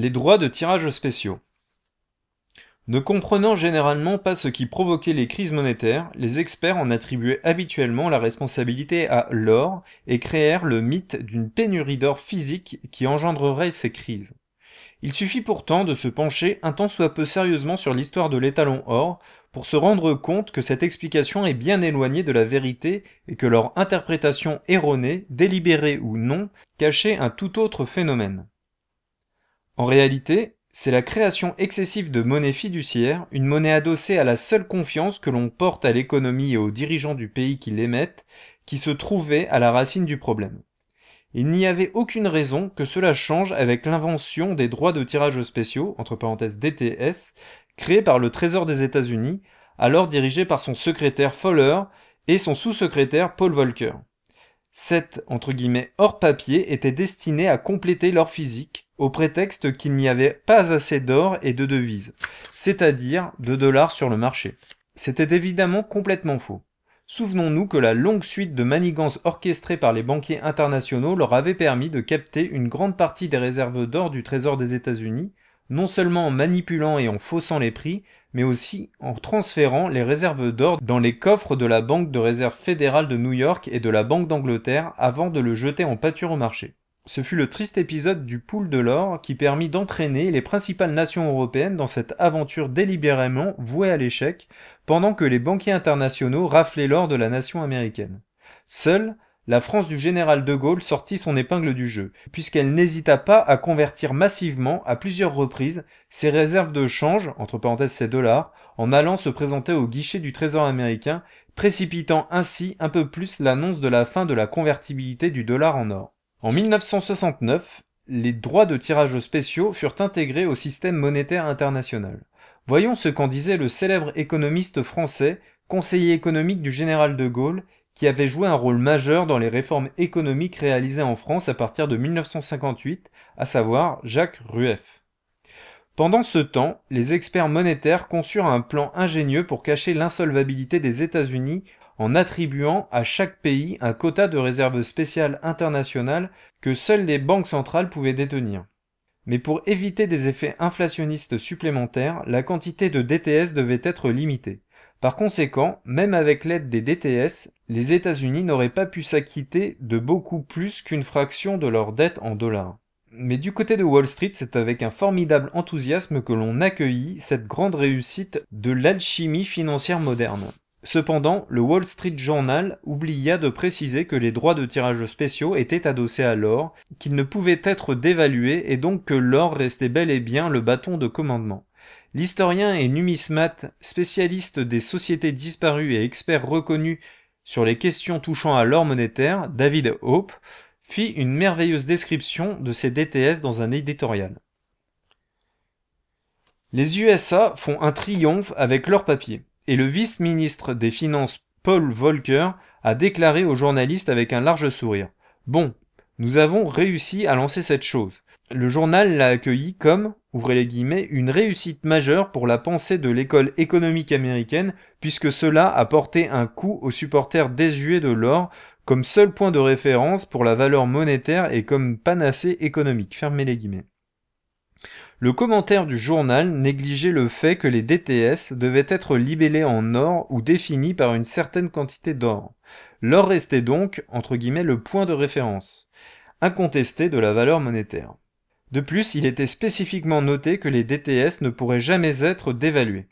Les droits de tirage spéciaux. Ne comprenant généralement pas ce qui provoquait les crises monétaires, les experts en attribuaient habituellement la responsabilité à l'or et créèrent le mythe d'une pénurie d'or physique qui engendrerait ces crises. Il suffit pourtant de se pencher un temps soit peu sérieusement sur l'histoire de l'étalon or pour se rendre compte que cette explication est bien éloignée de la vérité et que leur interprétation erronée, délibérée ou non, cachait un tout autre phénomène. En réalité, c'est la création excessive de monnaie fiduciaire, une monnaie adossée à la seule confiance que l'on porte à l'économie et aux dirigeants du pays qui l'émettent, qui se trouvait à la racine du problème. Il n'y avait aucune raison que cela change avec l'invention des droits de tirage spéciaux, entre parenthèses DTS, créés par le Trésor des États-Unis, alors dirigé par son secrétaire Fowler et son sous-secrétaire Paul Volcker. Cette, entre guillemets, hors-papier était destinée à compléter leur physique, au prétexte qu'il n'y avait pas assez d'or et de devises, c'est-à-dire de dollars sur le marché. C'était évidemment complètement faux. Souvenons-nous que la longue suite de manigances orchestrées par les banquiers internationaux leur avait permis de capter une grande partie des réserves d'or du Trésor des États-Unis, non seulement en manipulant et en faussant les prix, mais aussi en transférant les réserves d'or dans les coffres de la Banque de réserve fédérale de New York et de la Banque d'Angleterre avant de le jeter en pâture au marché. Ce fut le triste épisode du pool de l'or qui permit d'entraîner les principales nations européennes dans cette aventure délibérément vouée à l'échec, pendant que les banquiers internationaux raflaient l'or de la nation américaine. Seule, la France du général de Gaulle sortit son épingle du jeu, puisqu'elle n'hésita pas à convertir massivement, à plusieurs reprises, ses réserves de change, entre parenthèses ses dollars, en allant se présenter au guichet du Trésor américain, précipitant ainsi un peu plus l'annonce de la fin de la convertibilité du dollar en or. En 1969, les droits de tirage spéciaux furent intégrés au système monétaire international. Voyons ce qu'en disait le célèbre économiste français, conseiller économique du général de Gaulle, qui avait joué un rôle majeur dans les réformes économiques réalisées en France à partir de 1958, à savoir Jacques Rueff. Pendant ce temps, les experts monétaires conçurent un plan ingénieux pour cacher l'insolvabilité des États-Unis en attribuant à chaque pays un quota de réserve spéciale internationale que seules les banques centrales pouvaient détenir. Mais pour éviter des effets inflationnistes supplémentaires, la quantité de DTS devait être limitée. Par conséquent, même avec l'aide des DTS, les États-Unis n'auraient pas pu s'acquitter de beaucoup plus qu'une fraction de leur dette en dollars. Mais du côté de Wall Street, c'est avec un formidable enthousiasme que l'on accueillit cette grande réussite de l'alchimie financière moderne. Cependant, le Wall Street Journal oublia de préciser que les droits de tirage spéciaux étaient adossés à l'or, qu'ils ne pouvaient être dévalués et donc que l'or restait bel et bien le bâton de commandement. L'historien et numismate, spécialiste des sociétés disparues et expert reconnu sur les questions touchant à l'or monétaire, David Hope, fit une merveilleuse description de ces DTS dans un éditorial. Les USA font un triomphe avec leur papier et le vice-ministre des Finances Paul Volcker a déclaré aux journalistes avec un large sourire Bon, nous avons réussi à lancer cette chose. Le journal l'a accueilli comme, ouvrez les guillemets, une réussite majeure pour la pensée de l'école économique américaine, puisque cela a porté un coup aux supporters désuets de l'or comme seul point de référence pour la valeur monétaire et comme panacée économique. Fermez les guillemets. Le commentaire du journal négligeait le fait que les DTS devaient être libellés en or ou définis par une certaine quantité d'or. L'or restait donc, entre guillemets, le point de référence, incontesté de la valeur monétaire. De plus, il était spécifiquement noté que les DTS ne pourraient jamais être dévalués.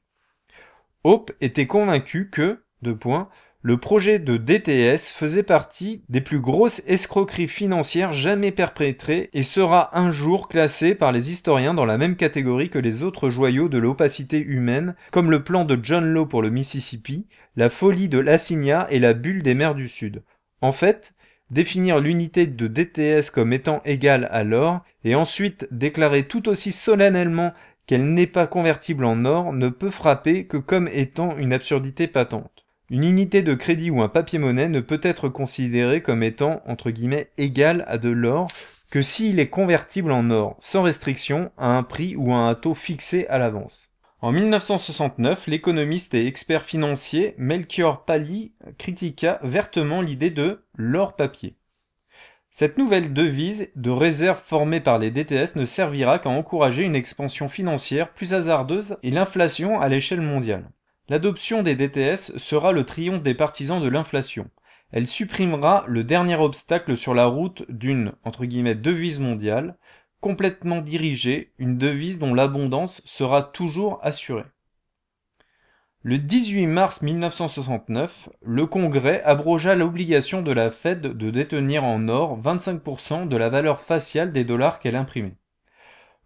Hope était convaincu que, de point, le projet de DTS faisait partie des plus grosses escroqueries financières jamais perpétrées et sera un jour classé par les historiens dans la même catégorie que les autres joyaux de l'opacité humaine, comme le plan de John Law pour le Mississippi, la folie de l'Assignat et la bulle des mers du Sud. En fait, définir l'unité de DTS comme étant égale à l'or, et ensuite déclarer tout aussi solennellement qu'elle n'est pas convertible en or, ne peut frapper que comme étant une absurdité patente. Une unité de crédit ou un papier-monnaie ne peut être considérée comme étant entre guillemets égale à de l'or que s'il est convertible en or, sans restriction, à un prix ou à un taux fixé à l'avance. En 1969, l'économiste et expert financier Melchior Pali critiqua vertement l'idée de l'or papier. Cette nouvelle devise de réserve formée par les DTS ne servira qu'à encourager une expansion financière plus hasardeuse et l'inflation à l'échelle mondiale. L'adoption des DTS sera le triomphe des partisans de l'inflation. Elle supprimera le dernier obstacle sur la route d'une devise mondiale, complètement dirigée, une devise dont l'abondance sera toujours assurée. Le 18 mars 1969, le Congrès abrogea l'obligation de la Fed de détenir en or 25% de la valeur faciale des dollars qu'elle imprimait.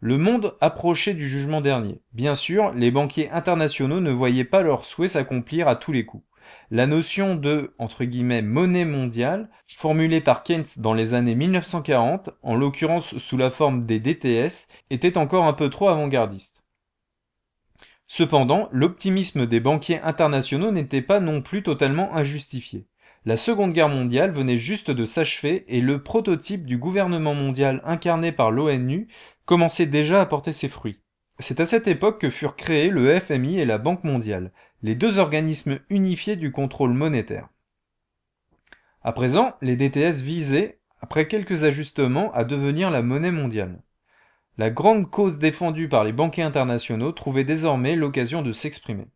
Le monde approchait du jugement dernier. Bien sûr, les banquiers internationaux ne voyaient pas leurs souhaits s'accomplir à tous les coups. La notion de entre guillemets, monnaie mondiale, formulée par Keynes dans les années 1940, en l'occurrence sous la forme des DTS, était encore un peu trop avant-gardiste. Cependant, l'optimisme des banquiers internationaux n'était pas non plus totalement injustifié. La Seconde Guerre mondiale venait juste de s'achever et le prototype du gouvernement mondial incarné par l'ONU commençait déjà à porter ses fruits. C'est à cette époque que furent créés le FMI et la Banque mondiale, les deux organismes unifiés du contrôle monétaire. À présent, les DTS visaient, après quelques ajustements, à devenir la monnaie mondiale. La grande cause défendue par les banquiers internationaux trouvait désormais l'occasion de s'exprimer.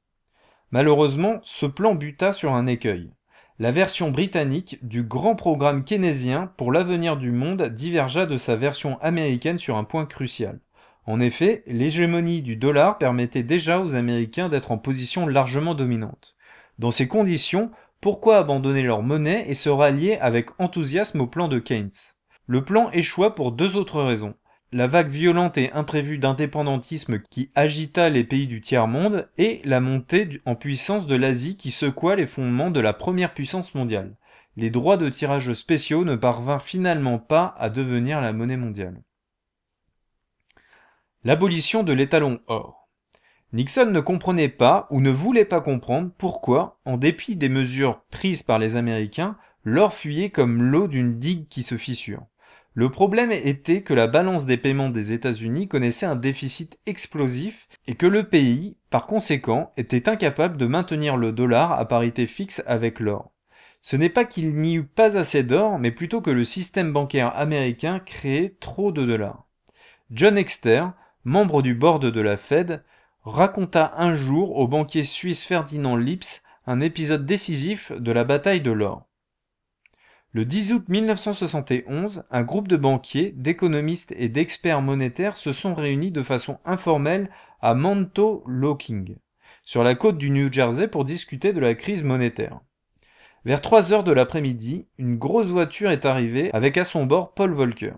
Malheureusement, ce plan buta sur un écueil la version britannique du grand programme keynésien pour l'avenir du monde divergea de sa version américaine sur un point crucial. En effet, l'hégémonie du dollar permettait déjà aux Américains d'être en position largement dominante. Dans ces conditions, pourquoi abandonner leur monnaie et se rallier avec enthousiasme au plan de Keynes Le plan échoua pour deux autres raisons la vague violente et imprévue d'indépendantisme qui agita les pays du tiers-monde et la montée en puissance de l'Asie qui secoua les fondements de la première puissance mondiale. Les droits de tirage spéciaux ne parvinrent finalement pas à devenir la monnaie mondiale. L'abolition de l'étalon or. Nixon ne comprenait pas ou ne voulait pas comprendre pourquoi, en dépit des mesures prises par les Américains, l'or fuyait comme l'eau d'une digue qui se fissure. Le problème était que la balance des paiements des États-Unis connaissait un déficit explosif et que le pays, par conséquent, était incapable de maintenir le dollar à parité fixe avec l'or. Ce n'est pas qu'il n'y eut pas assez d'or, mais plutôt que le système bancaire américain créait trop de dollars. John Exter, membre du board de la Fed, raconta un jour au banquier suisse Ferdinand Lips un épisode décisif de la bataille de l'or. Le 10 août 1971, un groupe de banquiers, d'économistes et d'experts monétaires se sont réunis de façon informelle à Manto-Locking, sur la côte du New Jersey pour discuter de la crise monétaire. Vers 3 heures de l'après-midi, une grosse voiture est arrivée avec à son bord Paul Volcker.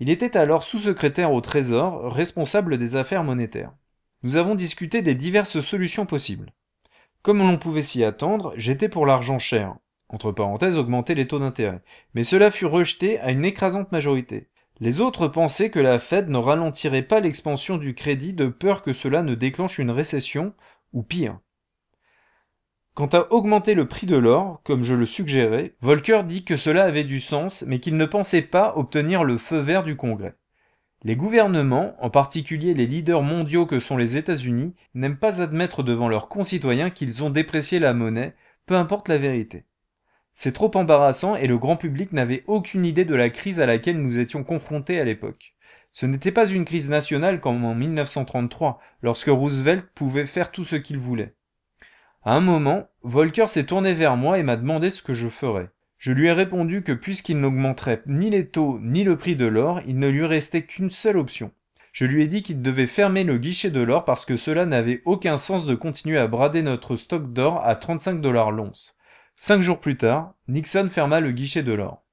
Il était alors sous-secrétaire au Trésor, responsable des affaires monétaires. Nous avons discuté des diverses solutions possibles. Comme l'on pouvait s'y attendre, j'étais pour l'argent cher, entre parenthèses augmenter les taux d'intérêt, mais cela fut rejeté à une écrasante majorité. Les autres pensaient que la Fed ne ralentirait pas l'expansion du crédit de peur que cela ne déclenche une récession, ou pire. Quant à augmenter le prix de l'or, comme je le suggérais, Volcker dit que cela avait du sens, mais qu'il ne pensait pas obtenir le feu vert du Congrès. Les gouvernements, en particulier les leaders mondiaux que sont les États-Unis, n'aiment pas admettre devant leurs concitoyens qu'ils ont déprécié la monnaie, peu importe la vérité. C'est trop embarrassant et le grand public n'avait aucune idée de la crise à laquelle nous étions confrontés à l'époque. Ce n'était pas une crise nationale comme en 1933, lorsque Roosevelt pouvait faire tout ce qu'il voulait. À un moment, Volcker s'est tourné vers moi et m'a demandé ce que je ferais. Je lui ai répondu que puisqu'il n'augmenterait ni les taux ni le prix de l'or, il ne lui restait qu'une seule option. Je lui ai dit qu'il devait fermer le guichet de l'or parce que cela n'avait aucun sens de continuer à brader notre stock d'or à 35 dollars l'once. Cinq jours plus tard, Nixon ferma le guichet de l'or.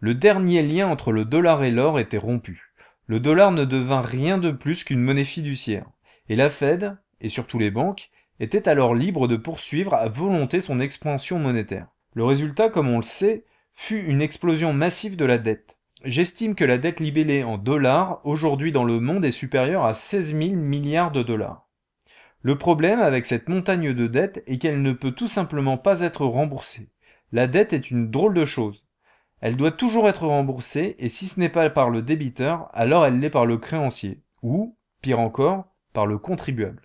Le dernier lien entre le dollar et l'or était rompu. Le dollar ne devint rien de plus qu'une monnaie fiduciaire, et la Fed, et surtout les banques, étaient alors libre de poursuivre à volonté son expansion monétaire. Le résultat, comme on le sait, fut une explosion massive de la dette. J'estime que la dette libellée en dollars aujourd'hui dans le monde est supérieure à 16 000 milliards de dollars. Le problème avec cette montagne de dettes est qu'elle ne peut tout simplement pas être remboursée. La dette est une drôle de chose. Elle doit toujours être remboursée et si ce n'est pas par le débiteur, alors elle l'est par le créancier ou, pire encore, par le contribuable.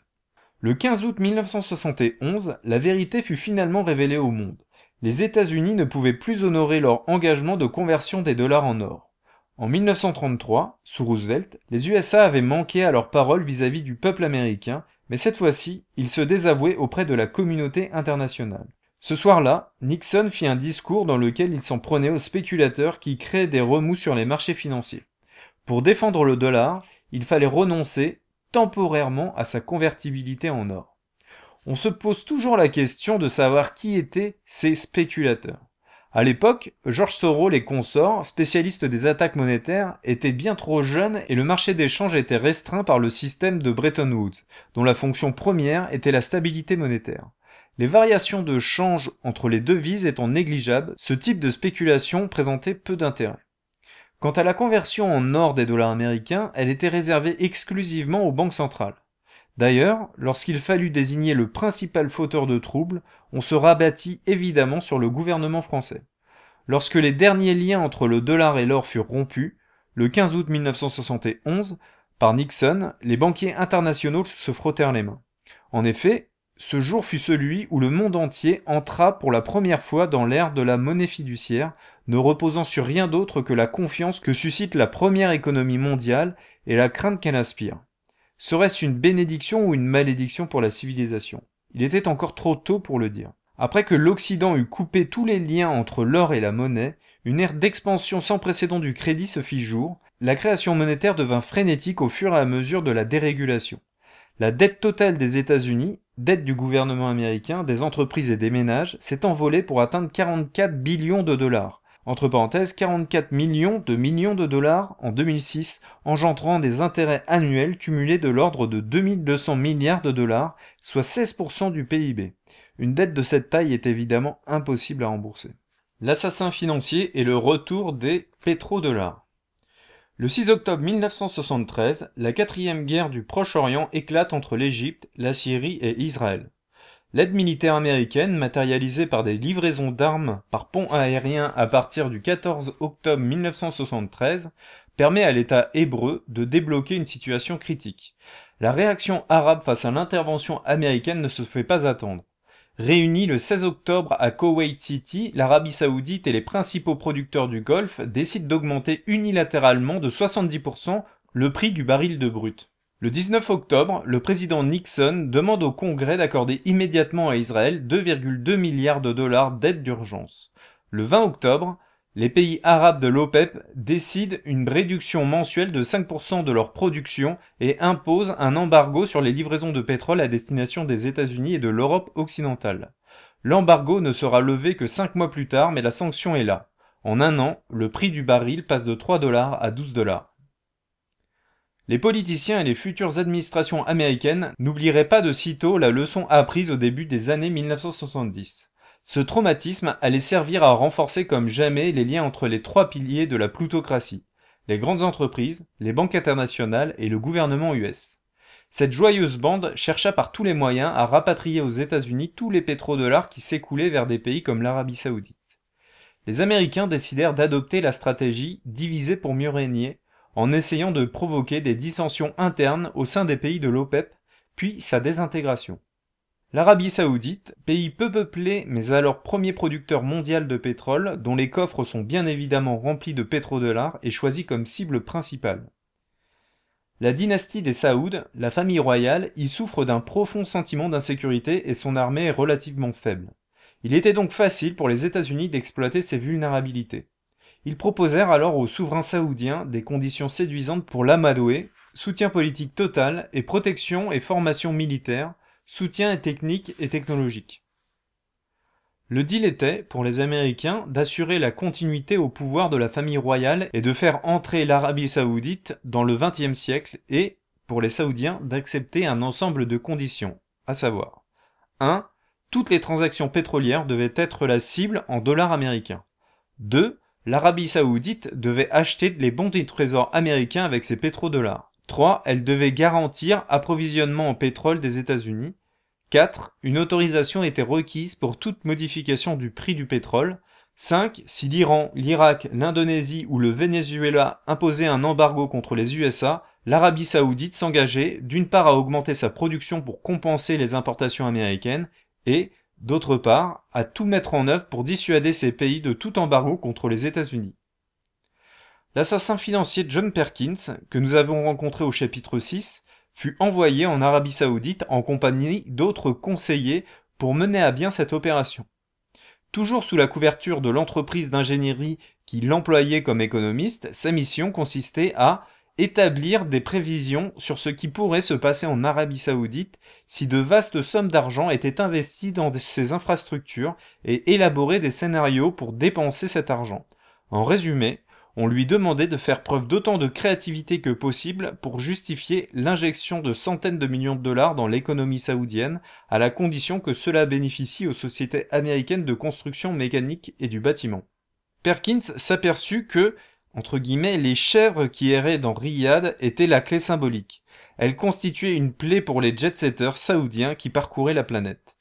Le 15 août 1971, la vérité fut finalement révélée au monde. Les États-Unis ne pouvaient plus honorer leur engagement de conversion des dollars en or. En 1933, sous Roosevelt, les USA avaient manqué à leur parole vis-à-vis -vis du peuple américain mais cette fois-ci, il se désavouait auprès de la communauté internationale. Ce soir-là, Nixon fit un discours dans lequel il s'en prenait aux spéculateurs qui créaient des remous sur les marchés financiers. Pour défendre le dollar, il fallait renoncer temporairement à sa convertibilité en or. On se pose toujours la question de savoir qui étaient ces spéculateurs. À l'époque, George Soros et consorts, spécialistes des attaques monétaires, étaient bien trop jeunes et le marché d'échange était restreint par le système de Bretton Woods, dont la fonction première était la stabilité monétaire. Les variations de change entre les devises étant négligeables, ce type de spéculation présentait peu d'intérêt. Quant à la conversion en or des dollars américains, elle était réservée exclusivement aux banques centrales. D'ailleurs, lorsqu'il fallut désigner le principal fauteur de troubles, on se rabattit évidemment sur le gouvernement français. Lorsque les derniers liens entre le dollar et l'or furent rompus, le 15 août 1971, par Nixon, les banquiers internationaux se frottèrent les mains. En effet, ce jour fut celui où le monde entier entra pour la première fois dans l'ère de la monnaie fiduciaire, ne reposant sur rien d'autre que la confiance que suscite la première économie mondiale et la crainte qu'elle inspire. Serait-ce une bénédiction ou une malédiction pour la civilisation Il était encore trop tôt pour le dire. Après que l'Occident eut coupé tous les liens entre l'or et la monnaie, une ère d'expansion sans précédent du crédit se fit jour, la création monétaire devint frénétique au fur et à mesure de la dérégulation. La dette totale des États-Unis, dette du gouvernement américain, des entreprises et des ménages, s'est envolée pour atteindre 44 billions de dollars entre parenthèses 44 millions de millions de dollars en 2006, engendrant des intérêts annuels cumulés de l'ordre de 2200 milliards de dollars, soit 16% du PIB. Une dette de cette taille est évidemment impossible à rembourser. L'assassin financier est le retour des pétrodollars. Le 6 octobre 1973, la quatrième guerre du Proche-Orient éclate entre l'Égypte, la Syrie et Israël. L'aide militaire américaine, matérialisée par des livraisons d'armes par pont aérien à partir du 14 octobre 1973, permet à l'État hébreu de débloquer une situation critique. La réaction arabe face à l'intervention américaine ne se fait pas attendre. Réunis le 16 octobre à Kuwait City, l'Arabie saoudite et les principaux producteurs du Golfe décident d'augmenter unilatéralement de 70% le prix du baril de brut. Le 19 octobre, le président Nixon demande au Congrès d'accorder immédiatement à Israël 2,2 milliards de dollars d'aide d'urgence. Le 20 octobre, les pays arabes de l'OPEP e décident une réduction mensuelle de 5% de leur production et imposent un embargo sur les livraisons de pétrole à destination des États-Unis et de l'Europe occidentale. L'embargo ne sera levé que 5 mois plus tard, mais la sanction est là. En un an, le prix du baril passe de 3 dollars à 12 dollars. Les politiciens et les futures administrations américaines n'oublieraient pas de sitôt la leçon apprise au début des années 1970. Ce traumatisme allait servir à renforcer comme jamais les liens entre les trois piliers de la plutocratie, les grandes entreprises, les banques internationales et le gouvernement US. Cette joyeuse bande chercha par tous les moyens à rapatrier aux États-Unis tous les pétrodollars qui s'écoulaient vers des pays comme l'Arabie saoudite. Les Américains décidèrent d'adopter la stratégie diviser pour mieux régner en essayant de provoquer des dissensions internes au sein des pays de l'OPEP, e puis sa désintégration. L'Arabie saoudite, pays peu peuplé mais alors premier producteur mondial de pétrole, dont les coffres sont bien évidemment remplis de pétrodollars, est choisi comme cible principale. La dynastie des Saouds, la famille royale, y souffre d'un profond sentiment d'insécurité et son armée est relativement faible. Il était donc facile pour les États-Unis d'exploiter ces vulnérabilités. Ils proposèrent alors aux souverains saoudiens des conditions séduisantes pour l'Amadoué soutien politique total et protection et formation militaire, soutien technique et technologique. Le deal était, pour les Américains, d'assurer la continuité au pouvoir de la famille royale et de faire entrer l'Arabie saoudite dans le XXe siècle et, pour les Saoudiens, d'accepter un ensemble de conditions, à savoir 1. Toutes les transactions pétrolières devaient être la cible en dollars américains. 2 l'Arabie saoudite devait acheter les bons de trésors américains avec ses pétrodollars. 3. Elle devait garantir approvisionnement en pétrole des États-Unis. 4. Une autorisation était requise pour toute modification du prix du pétrole. 5. Si l'Iran, l'Irak, l'Indonésie ou le Venezuela imposaient un embargo contre les USA, l'Arabie saoudite s'engageait d'une part à augmenter sa production pour compenser les importations américaines et d'autre part, à tout mettre en œuvre pour dissuader ces pays de tout embargo contre les États-Unis. L'assassin financier John Perkins, que nous avons rencontré au chapitre 6, fut envoyé en Arabie saoudite en compagnie d'autres conseillers pour mener à bien cette opération. Toujours sous la couverture de l'entreprise d'ingénierie qui l'employait comme économiste, sa mission consistait à établir des prévisions sur ce qui pourrait se passer en Arabie saoudite si de vastes sommes d'argent étaient investies dans ces infrastructures et élaborer des scénarios pour dépenser cet argent. En résumé, on lui demandait de faire preuve d'autant de créativité que possible pour justifier l'injection de centaines de millions de dollars dans l'économie saoudienne, à la condition que cela bénéficie aux sociétés américaines de construction mécanique et du bâtiment. Perkins s'aperçut que entre guillemets, les chèvres qui erraient dans Riyad étaient la clé symbolique. Elles constituaient une plaie pour les jet-setters saoudiens qui parcouraient la planète.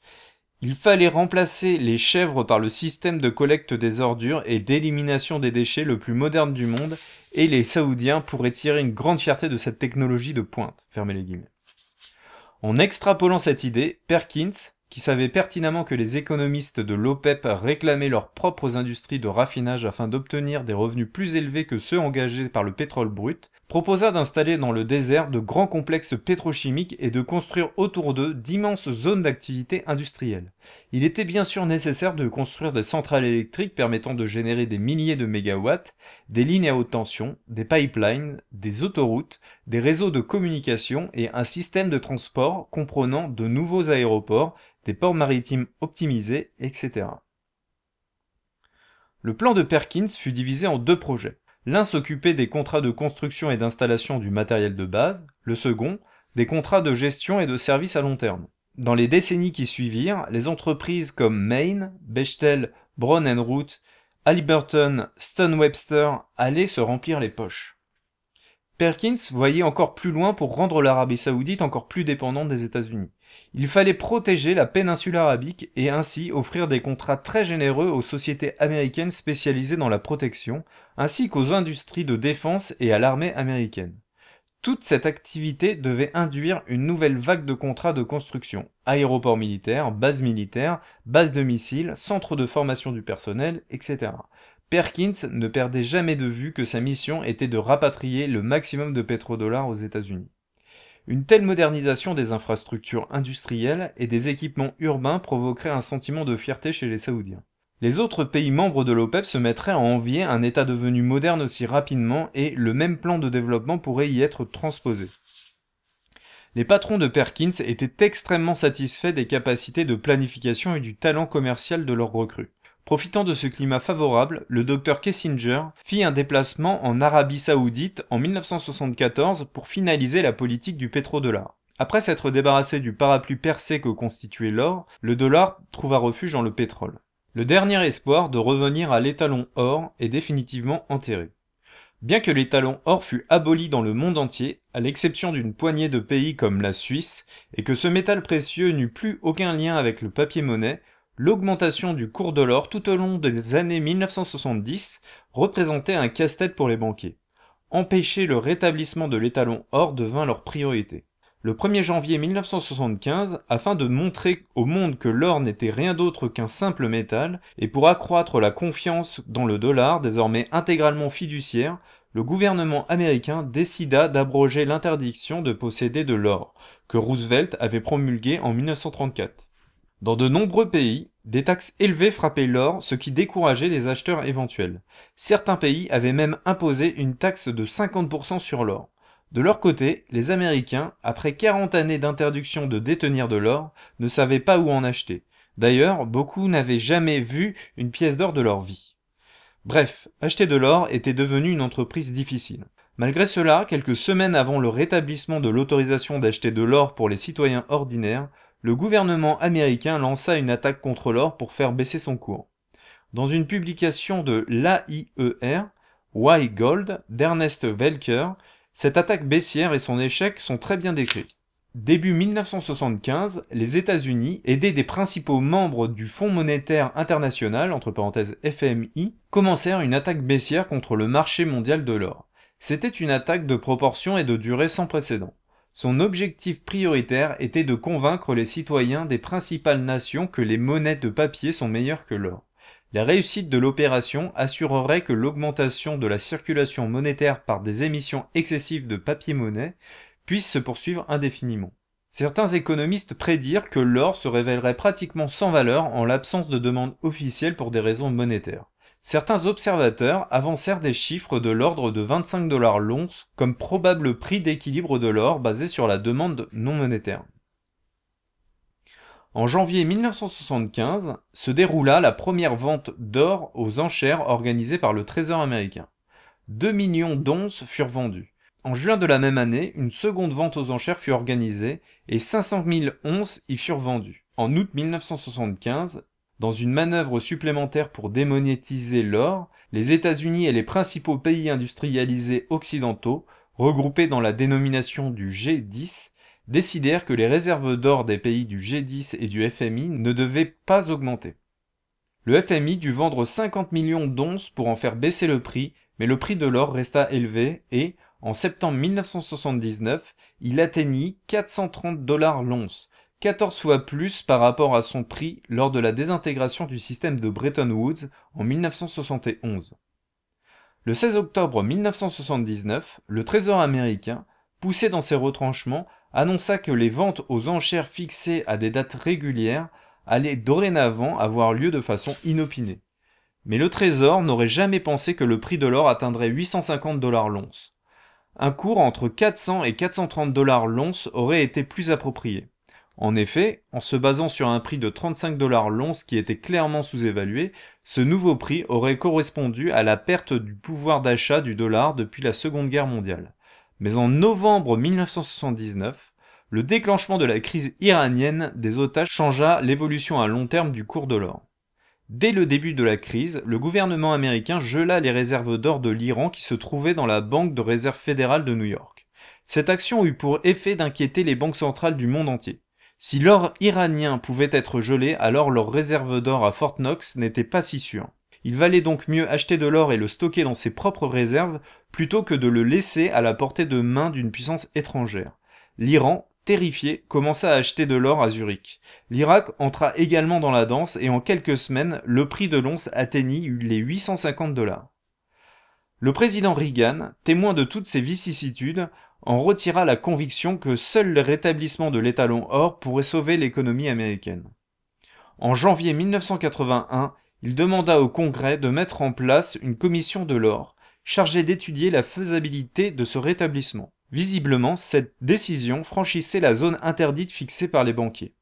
Il fallait remplacer les chèvres par le système de collecte des ordures et d'élimination des déchets le plus moderne du monde, et les Saoudiens pourraient tirer une grande fierté de cette technologie de pointe. les guillemets. En extrapolant cette idée, Perkins, qui savait pertinemment que les économistes de l'OPEP réclamaient leurs propres industries de raffinage afin d'obtenir des revenus plus élevés que ceux engagés par le pétrole brut, proposa d'installer dans le désert de grands complexes pétrochimiques et de construire autour d'eux d'immenses zones d'activité industrielle il était bien sûr nécessaire de construire des centrales électriques permettant de générer des milliers de mégawatts, des lignes à haute tension, des pipelines, des autoroutes, des réseaux de communication et un système de transport comprenant de nouveaux aéroports, des ports maritimes optimisés, etc. Le plan de Perkins fut divisé en deux projets. L'un s'occupait des contrats de construction et d'installation du matériel de base, le second des contrats de gestion et de services à long terme. Dans les décennies qui suivirent, les entreprises comme Maine, Bechtel, Brown Root, Halliburton, Stone Webster allaient se remplir les poches. Perkins voyait encore plus loin pour rendre l'Arabie saoudite encore plus dépendante des États-Unis. Il fallait protéger la péninsule arabique et ainsi offrir des contrats très généreux aux sociétés américaines spécialisées dans la protection, ainsi qu'aux industries de défense et à l'armée américaine. Toute cette activité devait induire une nouvelle vague de contrats de construction. Aéroports militaires, bases militaires, bases de missiles, centres de formation du personnel, etc. Perkins ne perdait jamais de vue que sa mission était de rapatrier le maximum de pétrodollars aux États-Unis. Une telle modernisation des infrastructures industrielles et des équipements urbains provoquerait un sentiment de fierté chez les Saoudiens. Les autres pays membres de l'OPEP se mettraient à envier un État devenu moderne aussi rapidement et le même plan de développement pourrait y être transposé. Les patrons de Perkins étaient extrêmement satisfaits des capacités de planification et du talent commercial de leurs recrues. Profitant de ce climat favorable, le docteur Kessinger fit un déplacement en Arabie saoudite en 1974 pour finaliser la politique du pétrodollar. Après s'être débarrassé du parapluie percé que constituait l'or, le dollar trouva refuge dans le pétrole. Le dernier espoir de revenir à l'étalon or est définitivement enterré. Bien que l'étalon or fût aboli dans le monde entier, à l'exception d'une poignée de pays comme la Suisse, et que ce métal précieux n'eut plus aucun lien avec le papier-monnaie, l'augmentation du cours de l'or tout au long des années 1970 représentait un casse-tête pour les banquiers. Empêcher le rétablissement de l'étalon or devint leur priorité le 1er janvier 1975 afin de montrer au monde que l'or n'était rien d'autre qu'un simple métal et pour accroître la confiance dans le dollar désormais intégralement fiduciaire, le gouvernement américain décida d'abroger l'interdiction de posséder de l'or que Roosevelt avait promulgué en 1934. Dans de nombreux pays, des taxes élevées frappaient l'or, ce qui décourageait les acheteurs éventuels. Certains pays avaient même imposé une taxe de 50% sur l'or. De leur côté, les Américains, après 40 années d'interdiction de détenir de l'or, ne savaient pas où en acheter. D'ailleurs, beaucoup n'avaient jamais vu une pièce d'or de leur vie. Bref, acheter de l'or était devenu une entreprise difficile. Malgré cela, quelques semaines avant le rétablissement de l'autorisation d'acheter de l'or pour les citoyens ordinaires, le gouvernement américain lança une attaque contre l'or pour faire baisser son cours. Dans une publication de l'AIER, Why Gold, d'Ernest Welker, cette attaque baissière et son échec sont très bien décrits. Début 1975, les États-Unis, aidés des principaux membres du Fonds monétaire international, entre parenthèses FMI, commencèrent une attaque baissière contre le marché mondial de l'or. C'était une attaque de proportion et de durée sans précédent. Son objectif prioritaire était de convaincre les citoyens des principales nations que les monnaies de papier sont meilleures que l'or. La réussite de l'opération assurerait que l'augmentation de la circulation monétaire par des émissions excessives de papier-monnaie puisse se poursuivre indéfiniment. Certains économistes prédirent que l'or se révélerait pratiquement sans valeur en l'absence de demande officielle pour des raisons monétaires. Certains observateurs avancèrent des chiffres de l'ordre de 25 dollars l'once comme probable prix d'équilibre de l'or basé sur la demande non monétaire. En janvier 1975 se déroula la première vente d'or aux enchères organisée par le Trésor américain. 2 millions d'onces furent vendues. En juin de la même année, une seconde vente aux enchères fut organisée et 500 000 onces y furent vendues. En août 1975, dans une manœuvre supplémentaire pour démonétiser l'or, les États-Unis et les principaux pays industrialisés occidentaux, regroupés dans la dénomination du G10, décidèrent que les réserves d'or des pays du G10 et du FMI ne devaient pas augmenter. Le FMI dut vendre 50 millions d'onces pour en faire baisser le prix, mais le prix de l'or resta élevé et, en septembre 1979, il atteignit 430 dollars l'once, 14 fois plus par rapport à son prix lors de la désintégration du système de Bretton Woods en 1971. Le 16 octobre 1979, le Trésor américain, poussé dans ses retranchements, annonça que les ventes aux enchères fixées à des dates régulières allaient dorénavant avoir lieu de façon inopinée. Mais le Trésor n'aurait jamais pensé que le prix de l'or atteindrait 850 dollars l'once. Un cours entre 400 et 430 dollars l'once aurait été plus approprié. En effet, en se basant sur un prix de 35 dollars l'once qui était clairement sous-évalué, ce nouveau prix aurait correspondu à la perte du pouvoir d'achat du dollar depuis la Seconde Guerre mondiale mais en novembre 1979, le déclenchement de la crise iranienne des otages changea l'évolution à long terme du cours de l'or. Dès le début de la crise, le gouvernement américain gela les réserves d'or de l'Iran qui se trouvaient dans la Banque de réserve fédérale de New York. Cette action eut pour effet d'inquiéter les banques centrales du monde entier. Si l'or iranien pouvait être gelé, alors leurs réserves d'or à Fort Knox n'étaient pas si sûres. Il valait donc mieux acheter de l'or et le stocker dans ses propres réserves plutôt que de le laisser à la portée de main d'une puissance étrangère. L'Iran, terrifié, commença à acheter de l'or à Zurich. L'Irak entra également dans la danse et en quelques semaines, le prix de l'once atteignit les 850 dollars. Le président Reagan, témoin de toutes ces vicissitudes, en retira la conviction que seul le rétablissement de l'étalon or pourrait sauver l'économie américaine. En janvier 1981, il demanda au Congrès de mettre en place une commission de l'or, chargé d'étudier la faisabilité de ce rétablissement. Visiblement, cette décision franchissait la zone interdite fixée par les banquiers.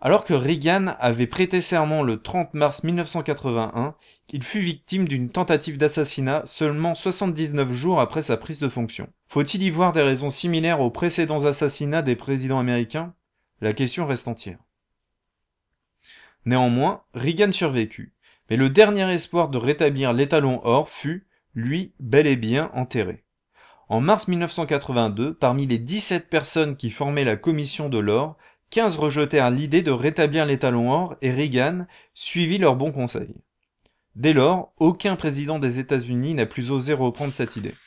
Alors que Reagan avait prêté serment le 30 mars 1981, il fut victime d'une tentative d'assassinat seulement 79 jours après sa prise de fonction. Faut-il y voir des raisons similaires aux précédents assassinats des présidents américains La question reste entière. Néanmoins, Reagan survécut, mais le dernier espoir de rétablir l'étalon or fut, lui bel et bien enterré. En mars 1982, parmi les 17 personnes qui formaient la commission de l'or, 15 rejetèrent l'idée de rétablir l'étalon or et Reagan suivit leur bon conseil. Dès lors, aucun président des États-Unis n'a plus osé reprendre cette idée.